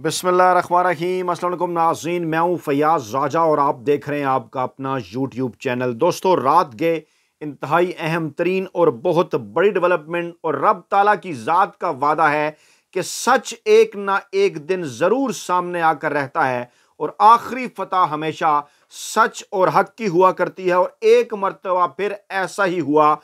बसमीम अल्लाम नाजीन मैं हूँ फ़याज़ राजा और आप देख रहे हैं आपका अपना यूट्यूब चैनल दोस्तों रात गए इंतहाई अहम तरीन और बहुत बड़ी डेवलपमेंट और रब ताला की ज़ात का वादा है कि सच एक ना एक दिन ज़रूर सामने आकर रहता है और आखिरी फतह हमेशा सच और हक की हुआ करती है और एक मरतबा फिर ऐसा ही हुआ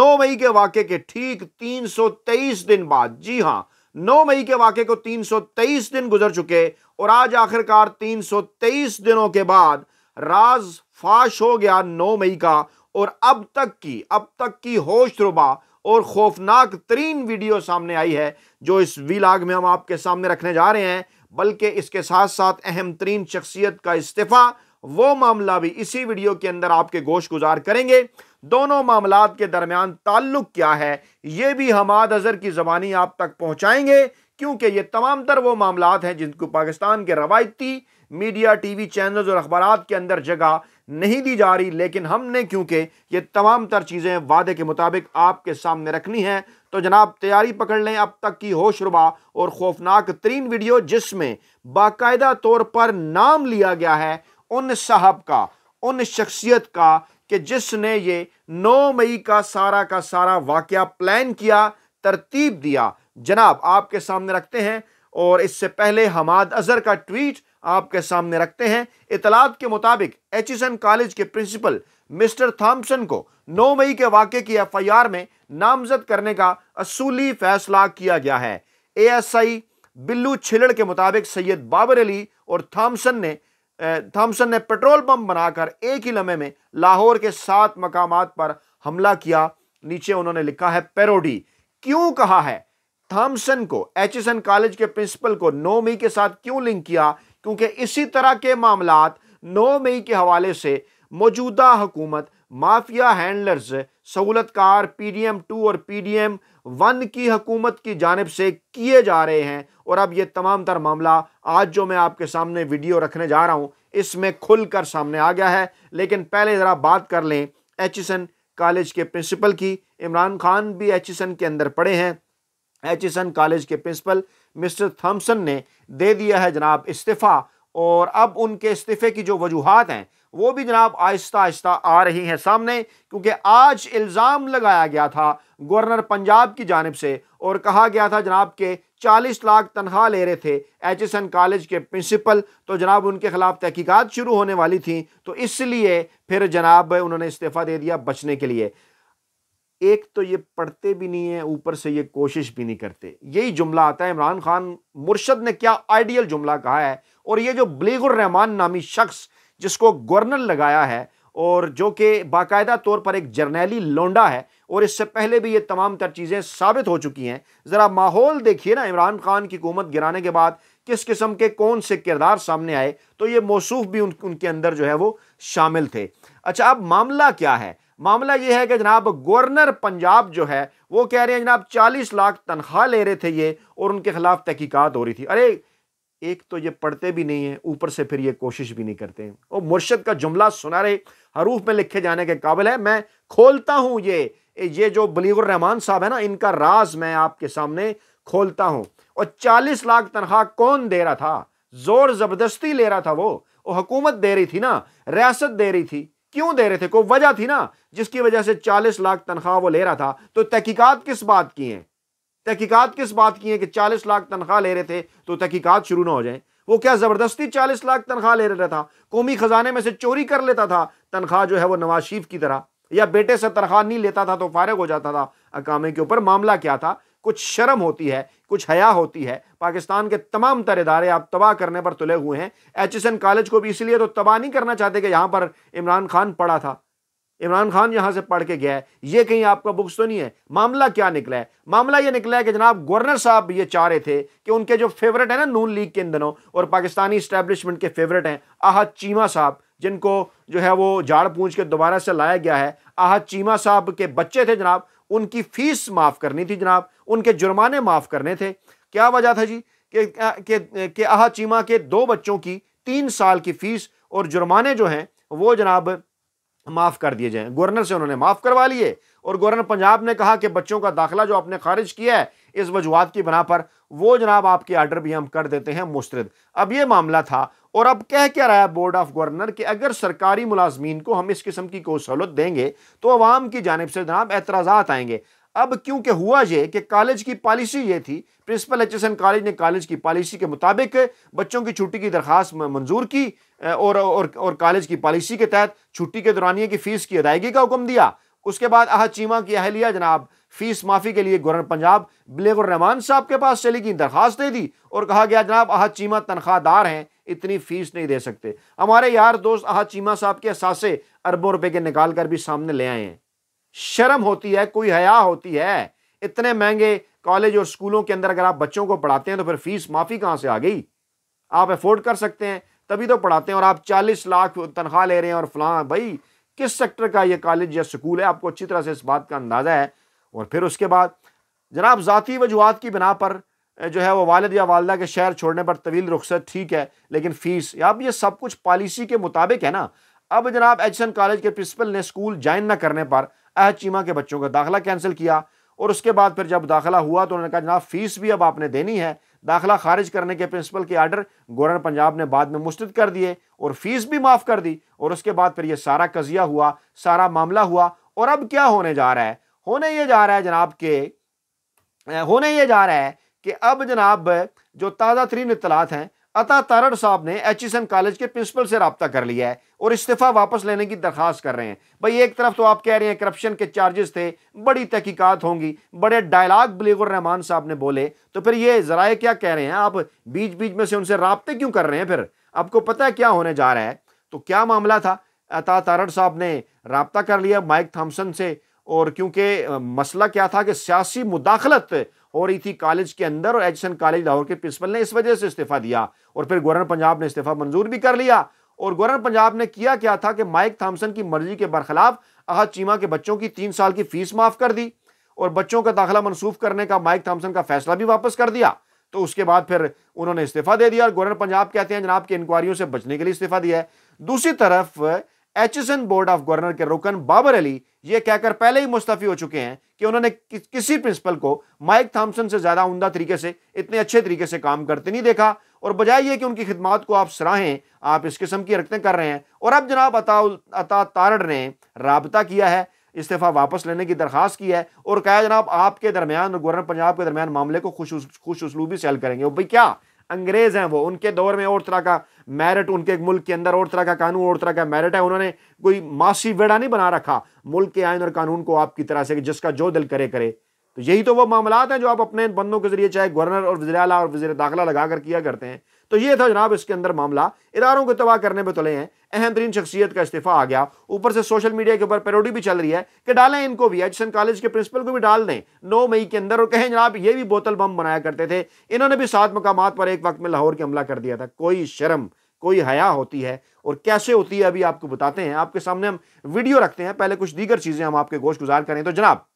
नौ मई के वाक़े के ठीक तीन सौ तेईस दिन बाद जी हाँ नौ मई के वाक़े को 323 दिन गुजर चुके और आज आखिरकार 323 दिनों के बाद राज फाश हो गया 9 मई का और अब तक की अब तक की होश रुबा और खौफनाक तरीन वीडियो सामने आई है जो इस वीलाग में हम आपके सामने रखने जा रहे हैं बल्कि इसके साथ साथ अहम तरीन शख्सियत का इस्तीफ़ा वो मामला भी इसी वीडियो के अंदर आपके गोश गुजार करेंगे दोनों मामला के दरमियान ताल्लुक क्या है ये भी हमाद अजहर की ज़बानी आप तक पहुँचाएंगे क्योंकि ये तमाम तर वो मामला हैं जिनको पाकिस्तान के रवायती मीडिया टी वी चैनल्स और अखबार के अंदर जगह नहीं दी जा रही लेकिन हमने क्योंकि ये तमाम तर चीज़ें वादे के मुताबिक आपके सामने रखनी हैं तो जनाब तैयारी पकड़ लें अब तक की होशरुबा और खौफनाक तरीन वीडियो जिसमें बाकायदा तौर पर नाम लिया गया है उन साहब का उन शख्सियत का कि जिसने ये 9 मई का सारा का सारा वाक़ प्लान किया तरतीब दिया जनाब आपके सामने रखते हैं और इससे पहले हमाद अजहर का ट्वीट आपके सामने रखते हैं इतलात के मुताबिक एन कॉलेज के प्रिंसिपल मिस्टर थॉम्सन को 9 मई के वाक्य की एफआईआर में नामजद करने का असूली फैसला किया गया है एएसआई बिल्लू छिलड़ के मुताबिक सैयद बाबर अली और थॉम्सन ने थॉमसन ने पेट्रोल पंप बनाकर एक ही लम्हे में लाहौर के सात मकाम पर हमला किया नीचे उन्होंने लिखा है पेरोडी क्यों कहा है थॉम्सन को एन कॉलेज के प्रिंसिपल को नौ मई के साथ क्यों लिंक किया क्योंकि इसी तरह के मामला नौ मई के हवाले से मौजूदा हुकूमत माफिया हैंडलर्स सहूलतकार पी डी एम टू और पी डी एम वन की हकूमत की जानब से किए जा रहे हैं और अब ये तमाम तर मामला आज जो मैं आपके सामने वीडियो रखने जा रहा हूँ इसमें खुल कर सामने आ गया है लेकिन पहले ज़रा बात कर लें एच कॉलेज के प्रिंसिपल की इमरान खान भी एच के अंदर पढ़े हैं एच कॉलेज के प्रिंसिपल मिस्टर थम्पसन ने दे दिया है जनाब इस्तीफ़ा और अब उनके इस्तीफ़े की जो वजूहत हैं वो भी जनाब आहिस्ता आहिस्ता आ रही हैं सामने क्योंकि आज इल्ज़ाम लगाया गया था गवर्नर पंजाब की जानब से और कहा गया था जनाब के 40 लाख तनख्वाह ले रहे थे एन कॉलेज के प्रिंसिपल तो जनाब उनके खिलाफ तहकीकत शुरू होने वाली थी तो इसलिए फिर जनाब उन्होंने इस्तीफ़ा दे दिया बचने के लिए एक तो ये पढ़ते भी नहीं है ऊपर से ये कोशिश भी नहीं करते यही जुमला आता है इमरान खान मुर्शद ने क्या आइडियल जुमला कहा है और ये जो बलीगुर रहमान नामी शख्स जिसको गवर्नर लगाया है और जो कि बाकायदा तौर पर एक जर्नैली लोंडा है और इससे पहले भी ये तमाम तर चीज़ें साबित हो चुकी हैं ज़रा माहौल देखिए ना इमरान खान की हुकूमत गिराने के बाद किस किस्म के कौन से किरदार सामने आए तो ये मौसूफ भी उन, उनके अंदर जो है वो शामिल थे अच्छा अब मामला क्या है मामला ये है कि जनाब गवर्नर पंजाब जो है वो कह रहे हैं जनाब चालीस लाख तनख्वाह ले रहे थे ये और उनके खिलाफ तहकीकत हो रही थी अरे एक तो ये पढ़ते भी नहीं है ऊपर से फिर ये कोशिश भी नहीं करते हैं और मुर्शद का जुमला सुना रहे हरूफ में लिखे जाने के काबिल है मैं खोलता हूं ये ये जो रहमान साहब है ना इनका राज मैं आपके सामने खोलता हूं और चालीस लाख तनख्वाह कौन दे रहा था जोर ज़बरदस्ती ले रहा था वो वो हुकूमत दे रही थी ना रियासत दे रही थी क्यों दे रहे थे कोई वजह थी ना जिसकी वजह से चालीस लाख तनख्वाह वो ले रहा था तो तहकीकत किस बात की है तहकीकत किस बात की है कि चालीस लाख तनख्वाह ले रहे थे तो तहकीकत शुरू ना हो जाए वो क्या ज़बरदस्ती चालीस लाख तनख्वाह ले रहा था कौमी ख़जाने में से चोरी कर लेता था तनख्वाह जो है वो नवाज शरीफ की तरह या बेटे से तनख्वाह नहीं लेता था तो फारग हो जाता था अकामे के ऊपर मामला क्या था कुछ शर्म होती है कुछ हया होती है पाकिस्तान के तमाम तर इदारे आप तबाह करने पर तुले हुए हैं एच एस एन कॉलेज को भी इसलिए तो तबाह नहीं करना चाहते कि यहाँ पर इमरान खान पढ़ा था इमरान खान यहाँ से पढ़ के गया है ये कहीं आपका बुक्स तो नहीं है मामला क्या निकला है मामला ये निकला है कि जनाब गवर्नर साहब ये चाह रहे थे कि उनके जो फेवरेट है ना नून लीग के इन दिनों और पाकिस्तानी स्टैब्लिशमेंट के फेवरेट हैं आहद चीमा साहब जिनको जो है वो झाड़ पूछ के दोबारा से लाया गया है आहद चीमा साहब के बच्चे थे जनाब उनकी फीस माफ़ करनी थी जनाब उनके जुर्माने माफ़ करने थे क्या वजह था जी कि आह चीमा के दो बच्चों की तीन साल की फ़ीस और जुर्माने जो हैं वो जनाब माफ़ कर दिए जाएं गवर्नर से उन्होंने माफ़ करवा लिए और गवर्नर पंजाब ने कहा कि बच्चों का दाखिला जो आपने खारिज किया है इस वजूहत की बना पर वो जनाब आपके आर्डर भी हम कर देते हैं मुस्रद अब ये मामला था और अब कह क्या रहा है बोर्ड ऑफ गवर्नर कि अगर सरकारी मुलाजमीन को हम इस किस्म की कोई सहूलत देंगे तो आवाम की जानब से जनाब एतराज आएंगे अब क्योंकि हुआ ये कि कॉलेज की पॉलिसी ये थी principal Aitchison college ने कॉलेज की पॉलिसी के मुताबिक बच्चों की छुट्टी की दरख्वास्त मंजूर की और और और कॉलेज की पॉलिसी के तहत छुट्टी के दौरानिए की फ़ीस की अदायगी का हुक्म दिया उसके बाद अहद चीमा की अहलिया जनाब फीस माफ़ी के लिए गवर्नर पंजाब बिलेगुररहमान साहब के पास चली गई दरख्वास्त दे दी और कहा गया जनाब अह चीमा तनख्वाहदार हैं इतनी फीस नहीं दे सकते हमारे यार दोस्त अह चीमा साहब के असासे अरबों रुपए के निकाल कर भी सामने ले आए हैं शर्म होती है कोई हया होती है इतने महंगे कॉलेज और स्कूलों के अंदर अगर आप बच्चों को पढ़ाते हैं तो फिर फीस माफ़ी कहाँ से आ गई आप अफोर्ड कर सकते हैं तभी तो पढ़ाते हैं और आप चालीस लाख तनख्वाह ले रहे हैं और फलां भाई किस सेक्टर का ये कॉलेज या स्कूल है आपको अच्छी तरह से इस बात का अंदाज़ा है और फिर उसके बाद जनाब ज़ाती वजूहत की बिना पर जो है वो वालद या वालदा के शहर छोड़ने पर तवील रुख्सत ठीक है लेकिन फ़ीस अब ये सब कुछ पॉलिसी के मुताबिक है ना अब जनाब एचसन कॉलेज के प्रिंसिपल ने स्कूल ज्वाइन ना करने पर चीमा के बच्चों का दाखिला कैंसिल किया और उसके बाद फिर जब दाखिला हुआ तो उन्होंने कहा जनाब फीस भी अब आपने देनी है दाखिला खारिज करने के प्रिंसिपल के आर्डर गवर्नर पंजाब ने बाद में मुस्तद कर दिए और फीस भी माफ़ कर दी और उसके बाद फिर ये सारा कजिया हुआ सारा मामला हुआ और अब क्या होने जा रहा है होने ये जा रहा है जनाब के होने ये जा रहा है कि अब जनाब जो ताज़ा तरीन इतलात हैं अता तारड़ साहब ने एच कॉलेज e के प्रिंसिपल से रबता कर लिया है और इस्तीफ़ा वापस लेने की दरख्वास्त कर रहे हैं भाई एक तरफ तो आप कह रहे हैं करप्शन के चार्जेस थे बड़ी तहकीकत होंगी बड़े डायलाग बलीगुर रहमान साहब ने बोले तो फिर ये ज़राए क्या कह रहे हैं आप बीच बीच में से उनसे रबते क्यों कर रहे हैं फिर आपको पता है क्या होने जा रहा है तो क्या मामला था अता तारण साहब ने रबता कर लिया माइक थामसन से और क्योंकि मसला क्या था कि सियासी मुदाखलत हो रही थी कॉलेज के अंदर और एडिसन कॉलेज लाहौर के प्रिंसिपल ने इस वजह से इस्तीफ़ा दिया और फिर गवर्नर पंजाब ने इस्तीफ़ा मंजूर भी कर लिया और गवर्नर पंजाब ने किया क्या था कि माइक थॉमसन की मर्जी के बरखिलाफ अहद चीमा के बच्चों की तीन साल की फीस माफ कर दी और बच्चों का दाखिला मनसूख करने का माइक थॉमसन का फैसला भी वापस कर दिया तो उसके बाद फिर उन्होंने इस्तीफा दे दिया और गवर्नर पंजाब कहते हैं जनाब की इंक्वायरियों से बचने के लिए इस्तीफा दिया है दूसरी तरफ एचएसएन बोर्ड ऑफ गवर्नर के रुकन बाबर अली ये कहकर पहले ही मुस्तफी हो चुके हैं कि उन्होंने कि, किसी प्रिंसिपल को माइक थॉमसन से ज़्यादा उमदा तरीके से इतने अच्छे तरीके से काम करते नहीं देखा और बजाय ये कि उनकी खिदमत को आप सराहें आप इस किस्म की हरकतें कर रहे हैं और अब जनाब अता तारड़ ने रबता किया है इस्तीफ़ा वापस लेने की दरख्वास्त की है और कहा जनाब आपके दरमियान और गवर्नर पंजाब के दरमियान मामले को खुश खुश उसलूबी सेल करेंगे वो भाई क्या अंग्रेज़ हैं वो उनके दौर में और तरह का मेरिट उनके एक मुल्क के अंदर और तरह का कानून और तरह का मेरिट है उन्होंने कोई मासी वेड़ा नहीं बना रखा मुल्क के आयन और कानून को आपकी तरह से जिसका जो दिल करे करे तो यही तो वो मामला हैं जो आप अपने बंदों के जरिए चाहे गवर्नर और वजी और वजी दाखिला लगा कर किया करते हैं तो ये था जनाब इसके अंदर मामला इदारों को तबाह करने में तुले हैं अहम तरीन शख्सियत का इस्तीफा आ गया ऊपर से सोशल मीडिया के ऊपर पेरोडी भी चल रही है कि डालें इनको भी एचसन कॉलेज के प्रिंसिपल को भी डाल दें नौ मई के अंदर और कहें जनाब ये भी बोतल बम बनाया करते थे इन्होंने भी सात मकाम पर एक वक्त में लाहौर के हमला कर दिया था कोई शर्म कोई हया होती है और कैसे होती है अभी आपको बताते हैं आपके सामने हम वीडियो रखते हैं पहले कुछ दीगर चीज़ें हम आपके गोश गुजार करें तो जनाब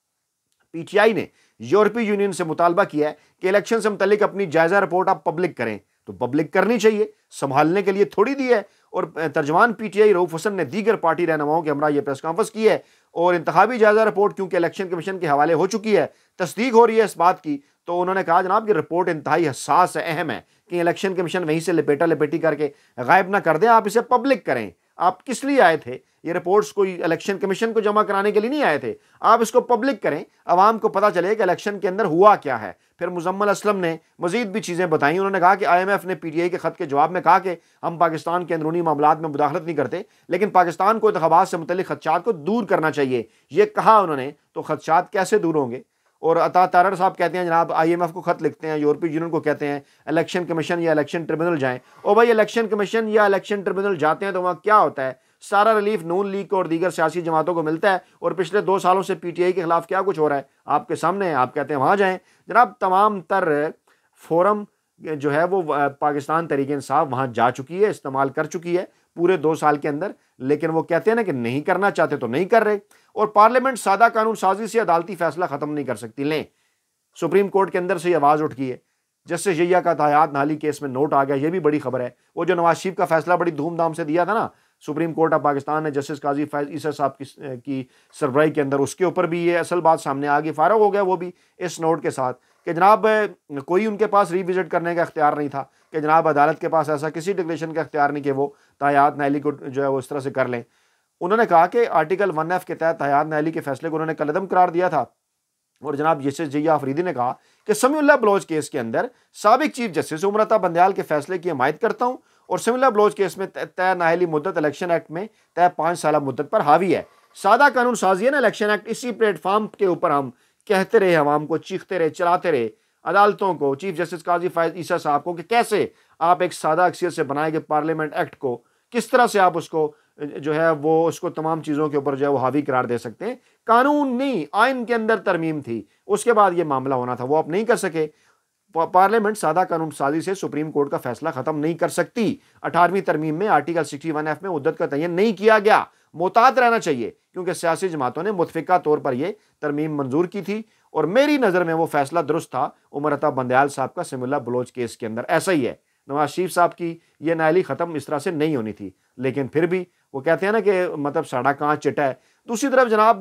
पीटीआई ने यूरोपीय यूनियन से मुतालबा किया है कि इलेक्शन से मुतलिक अपनी जायजा रिपोर्ट आप पब्लिक करें तो पब्लिक करनी चाहिए संभालने के लिए थोड़ी दी है और तर्जमान पीटीआई रऊफ हसन ने दीगर पार्टी रहनुमाओं के हमारा यह प्रेस कॉन्फ्रेंस की है और इंतबी जायजा रिपोर्ट क्योंकि इलेक्शन कमीशन के हवाले हो चुकी है तस्दीक हो रही है इस बात की तो उन्होंने कहा जनाब ये रिपोर्ट इंतहाई हसास है अहम है कि इलेक्शन कमीशन वहीं से लपेटा लपेटी करके गायब ना कर दें आप इसे पब्लिक करें आप किस लिए आए थे ये रिपोर्ट्स कोई इलेक्शन कमीशन को जमा कराने के लिए नहीं आए थे आप इसको पब्लिक करें आवाम को पता चले कि इलेक्शन के अंदर हुआ क्या है फिर मुजम्मल असलम ने मजीद भी चीज़ें बताई उन्होंने कहा कि आई एम एफ ने पी टी आई के ख़त के जवाब में कहा कि हम पाकिस्तान के अंदरूनी मामला में मुदाखलत नहीं करते लेकिन पाकिस्तान को इंतबात से मुतल खदशात को दूर करना चाहिए यह कहा उन्होंने तो खदशात कैसे दूर होंगे और अता तारर साहब कहते हैं जनाब आई एम एफ़ को ख़त लिखते हैं यूरोपीय यूनियन को कहते हैं इलेक्शन कमीशन या इलेक्शन ट्रिब्यूनल जाएँ और भाई इलेक्शन कमीशन या इलेक्शन ट्रिब्यूनल जाते हैं तो वहाँ क्या होता है सारा रिलीफ नून लीग को और दीगर सियासी जमातों को मिलता है और पिछले दो सालों से पी टी आई के खिलाफ क्या कुछ हो रहा है आपके सामने आप कहते हैं वहाँ जाए जनाब तमाम तर फोरम जो है वो पाकिस्तान तरीके इंसाफ वहाँ जा चुकी है इस्तेमाल कर चुकी है पूरे दो साल के अंदर लेकिन वो कहते हैं ना कि नहीं करना चाहते तो नहीं कर रहे और पार्लियामेंट सादा कानून साजी से अदालती फैसला ख़त्म नहीं कर सकती लें सुप्रीम कोर्ट के अंदर से आवाज़ उठ गई है जस्टिस यैया का तायात नाली केस में नोट आ गया ये भी बड़ी खबर है वो जो नवाज शरीफ का फैसला बड़ी धूमधाम से दिया था ना सुप्रीम कोर्ट ऑफ पाकिस्तान ने जस्टिस काजी फैज ईसा साहब की, की सरबराही के अंदर उसके ऊपर भी ये असल बात सामने आ गई फारग हो गया वो भी इस नोट के साथ कि जनाब कोई उनके पास रिविज़िट करने का अख्तियार नहीं था कि जनाब अदालत के पास ऐसा किसी डिक्लेशन का अख्तियार नहीं कि वो तायात नहली को जो है वो इस तरह से कर लें उन्होंने कहा कि आर्टिकल वन एफ़ के तहत तायात नहली के फैसले को उन्होंने कलदम करार दिया था और जनाब जस्टिस जिया आफरीदी ने कहा कि समी बलोच केस के अंदर सबक चीफ जस्टिस उम्रता बंदयाल के फैसले की हमायत करता हूँ और सिमिलर ब्लोज केस में तय नाहली मुद्दत इलेक्शन एक्ट में तय पाँच साल मुद्दत पर हावी है सादा कानून साजी है ना इलेक्शन एक्ट इसी प्लेटफॉर्म के ऊपर हम कहते रहे हवाम को चीखते रहे चलाते रहे अदालतों को चीफ जस्टिस काजी फायज ईसा साहब को कि कैसे आप एक सादा अक्सर से बनाए गए पार्लियामेंट एक्ट को किस तरह से आप उसको जो है वो उसको तमाम चीज़ों के ऊपर जो है वो हावी करार दे सकते हैं कानून नहीं आइन के अंदर तरमीम थी उसके बाद ये मामला होना था वो आप नहीं कर सके पार्लियामेंट सादा कानून साजी से सुप्रीम कोर्ट का फैसला खत्म नहीं कर सकती अठारहवीं तरमीम में आर्टिकल सिक्सटी वन एफ में उद्दत का तयन नहीं किया गया मोहतात रहना चाहिए क्योंकि सियासी जमातों ने मुतफिका तौर पर यह तरमीम मंजूर की थी और मेरी नज़र में वो फैसला दुरुस्त था उमरता बंदयाल साहब का सिमुल्ला बलोच केस के अंदर ऐसा ही है नवाज शरीफ साहब की यह नायली ख़त्म इस तरह से नहीं होनी थी लेकिन फिर भी वो कहते हैं ना कि मतलब साढ़ा कहाँ चिटा है दूसरी तरफ जनाब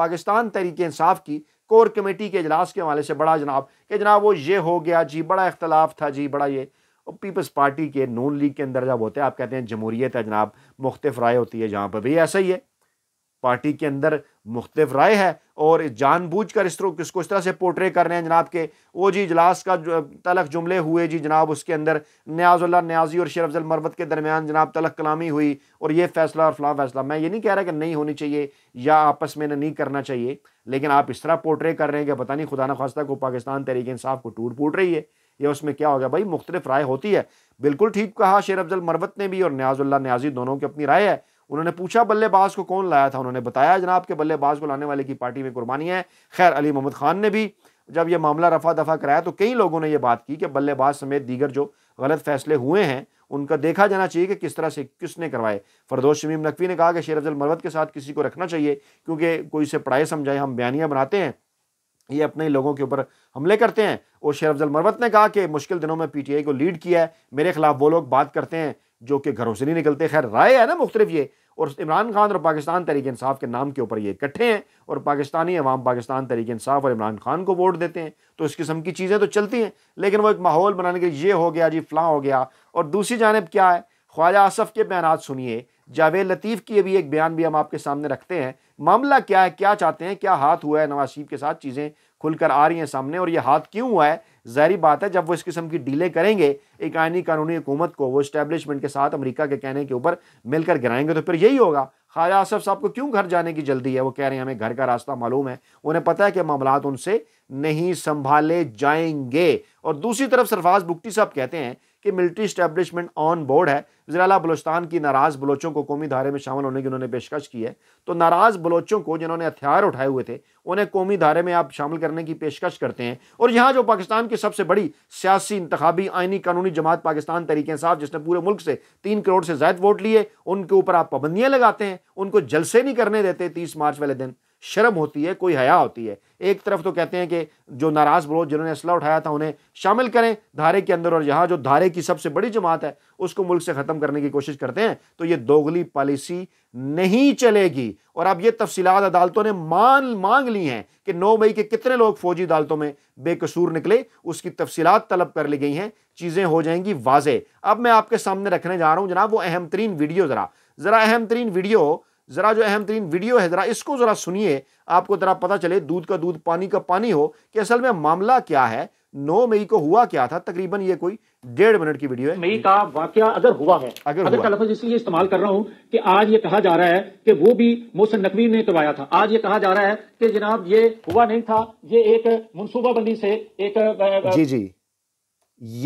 पाकिस्तान तरीक इंसाफ की कोर कमेटी के अजलास के हवाले से बड़ा जनाब कि जनाब वो ये हो गया जी बड़ा इख्तलाफ था जी बड़ा ये और पीपल्स पार्टी के नून लीग के अंदर जब होते हैं आप कहते हैं जमहूरीत है जनाब मुख्तफ राय होती है जहाँ पर भी ऐसा ही है पार्टी के अंदर मुख्तफ राय है और कर इस तरह इसको इस तरह से पोर्ट्रे कर रहे हैं जनाब के वो जी इजलास का तलक जुमले हुए जी जनाब उसके अंदर न्याजुल्ला न्याजी और शेर अफजल मरवत के दरमियान जनाब तलक कलामी हुई और ये फैसला और फला फैसला मैं ये नहीं कह रहा कि नहीं होनी चाहिए या आपस में नहीं करना चाहिए लेकिन आप इस तरह पोर्ट्रे कर रहे हैं कि पता नहीं खुदा नखास्ता को पाकिस्तान तहरीक इंसाफ को टूट फूट रही है या उसमें क्या हो गया भाई मुख्तलिफ राय होती है बिल्कुल ठीक कहा शेर अफजल मरवत ने भी और न्याजुल्ला न्याजी दोनों की अपनी राय है उन्होंने पूछा बल्लेबाज को कौन लाया था उन्होंने बताया जनाब के बल्लेबाज को लाने वाले की पार्टी में कुर्बानी है खैर अली मोहम्मद खान ने भी जब यह मामला रफा दफा कराया तो कई लोगों ने यह बात की कि बल्लेबाज समेत दीगर जो गलत फैसले हुए हैं उनका देखा जाना चाहिए कि किस तरह से किसने करवाए फरदोश शमीम नकवी ने कहा कि शेर अफजल मरवत के साथ किसी को रखना चाहिए क्योंकि कोई इसे पढ़ाए समझाए हम बयानियाँ बनाते हैं ये अपने लोगों के ऊपर हमले करते हैं और शेर अफजल मरवत ने कहा कि मुश्किल दिनों में पीटीआई को लीड किया है मेरे खिलाफ वो लोग बात करते हैं जो कि घरों से नहीं निकलते खैर राय है ना मुख्तलिफ ये और इमरान खान और पाकिस्तान तहरीक इंसाफ के नाम के ऊपर ये इकट्ठे हैं और पाकिस्तानी अवाम पाकिस्तान तहरीक इंसाफ और इमरान खान को वोट देते हैं तो इस किस्म की चीज़ें तो चलती हैं लेकिन वो एक माहौल बनाने के लिए ये हो गया जी फ़लाँ हो गया और दूसरी जानब क्या है ख्वाजा आसफ़ के बयान सुनिए जावेद लतीफ़ की भी एक बयान भी हम आपके सामने रखते हैं मामला क्या है क्या चाहते हैं क्या हाथ हुआ है नवाज शरीफ के साथ चीज़ें खुलकर आ रही हैं सामने और ये हाथ क्यों हुआ है जहरी बात है जब वो इस किस्म की डीले करेंगे एक आइनी कानूनी हुकूमत को वो इस्टेबलिशमेंट के साथ अमरीका के कहने के ऊपर मिलकर गिराएंगे तो फिर यही होगा ख्वाजा आसफ साहब को क्यों घर जाने की जल्दी है वो कह रहे हैं हमें घर का रास्ता मालूम है उन्हें पता है कि मामला उनसे नहीं संभाले जाएंगे और दूसरी तरफ सरफाज बुगटी साहब कहते हैं कि मिलिट्री स्टैब्लिशमेंट ऑन बोर्ड है अला बलोचस्तान की नाराज़ बलोचों को कौमी धारे में शामिल होने की उन्होंने पेशकश की है तो नाराज़ बलोचों को जिन्होंने हथियार उठाए हुए थे उन्हें कौमी धारे में आप शामिल करने की पेशकश करते हैं और यहाँ जो पाकिस्तान की सबसे बड़ी सियासी इंतबी आइनी कानूनी जमात पाकिस्तान तरीके साहब जिसने पूरे मुल्क से तीन करोड़ से ज्यादा वोट लिए उनके ऊपर आप पाबंदियाँ लगाते हैं उनको जलसे नहीं करने देते तीस मार्च वाले दिन शर्म होती है कोई हया होती है एक तरफ तो कहते हैं कि जो नाराज़ बलोच जिन्होंने असला उठाया था उन्हें शामिल करें धारे के अंदर और यहाँ जो धारे की सबसे बड़ी जमात है उसको मुल्क से ख़त्म करने की कोशिश करते हैं तो ये दोगली पॉलिसी नहीं चलेगी और अब ये तफसीत अदालतों ने मान मांग ली हैं कि नौ मई के कितने लोग फौजी अदालतों में बेकसूर निकले उसकी तफसीत तलब कर ली गई हैं चीज़ें हो जाएंगी वाजे अब मैं आपके सामने रखने जा रहा हूँ जनाब वो अहम तरीन वीडियो ज़रा ज़रा अहम तरीन वीडियो ज़रा जो अहम तरीन वीडियो है ज़रा इसको ज़रा सुनिए आपको ज़रा पता चले दूध का दूध पानी का पानी हो कि असल में मामला क्या है नौ मई को हुआ क्या था तकरीबन ये कोई डेढ़ मिनट की वीडियो है मई का वाक्य अगर हुआ है अगर, अगर इसलिए इस्तेमाल कर रहा हूँ कि आज ये कहा जा रहा है कि वो भी मोहसन नकवी ने करवाया था आज ये कहा जा रहा है कि जनाब ये हुआ नहीं था ये एक मनसूबाबंदी से एक जी जी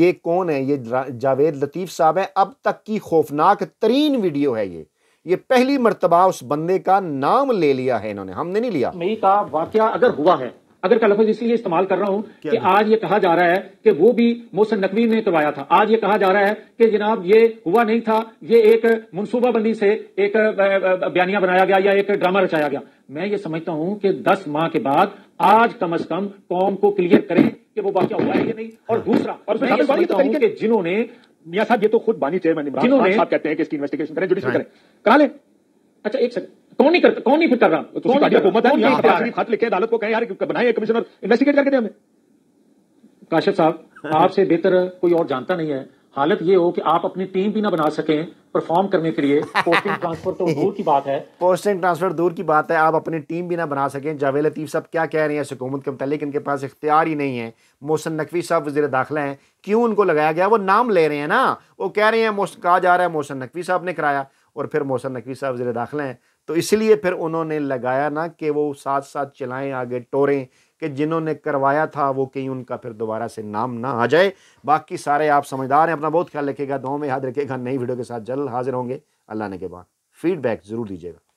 ये कौन है ये जावेद लतीफ साहब है अब तक की खौफनाक तरीन वीडियो है ये ये पहली मरतबा उस बंदे का नाम ले लिया है इन्होंने हमने नहीं लिया मई का वाक्य अगर हुआ है अगर का लफज इसलिए इस्तेमाल कर रहा हूँ कि आज ये कहा जा रहा है कि वो भी मोहसन नकवी ने करवाया था आज ये कहा जा रहा है कि जनाब ये हुआ नहीं था ये एक मनसूबा बंदी से एक बयानिया बनाया गया या एक ड्रामा रचाया गया मैं ये समझता हूँ कि दस माह के बाद आज कम अज कम कौम को क्लियर करें कि वो वाक्य हुआ है या नहीं और हाँ। दूसरा और तो जिन्होंने मियाँ साहब ये तो खुद बानी चेयरमैन इमरान खान साहब कहते हैं कि इसकी इन्वेस्टिगेशन करें जुडिशियल हाँ। करें करा ले अच्छा एक सेकंड कौन नहीं करता कौन नहीं फिर कर रहा तो कौन नहीं हुकूमत है यहाँ पर खत लिखे अदालत को कहें यार बनाए कमिश्नर इन्वेस्टिगेट करके दे हमें काशिफ साहब हाँ। आपसे बेहतर कोई और जानता नहीं है हालत ये हो कि आप अपनी टीम भी ना बना सकें परफॉर्म करने के लिए पोस्टिंग ट्रांसफर तो दूर की बात है पोस्टिंग ट्रांसफर दूर की बात है आप अपनी टीम भी ना बना सकें जावेद लतीफ़ साहब क्या कह रहे हैं हुकूमत के मतलब इनके पास इख्तियार ही नहीं है मोहसन नकवी साहब वजी दाखिला हैं क्यों उनको लगाया गया वो नाम ले रहे हैं ना वो कह रहे हैं कहा जा रहा है मोहसन नकवी साहब ने कराया और फिर मोहसन नकवी साहब वजी दाखिला हैं तो इसलिए फिर उन्होंने लगाया ना कि वो साथ साथ चलाएं आगे टोरें कि जिन्होंने करवाया था वो कहीं उनका फिर दोबारा से नाम ना आ जाए बाकी सारे आप समझदार हैं अपना बहुत ख्याल रखेगा दो में याद रखेगा नई वीडियो के साथ जल्द हाजिर होंगे अल्लाह ने के बाद फीडबैक ज़रूर दीजिएगा